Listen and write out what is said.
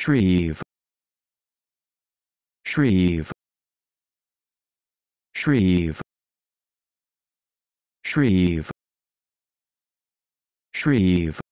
Shreve. Shreve. Shreve. Shreve. Shreve.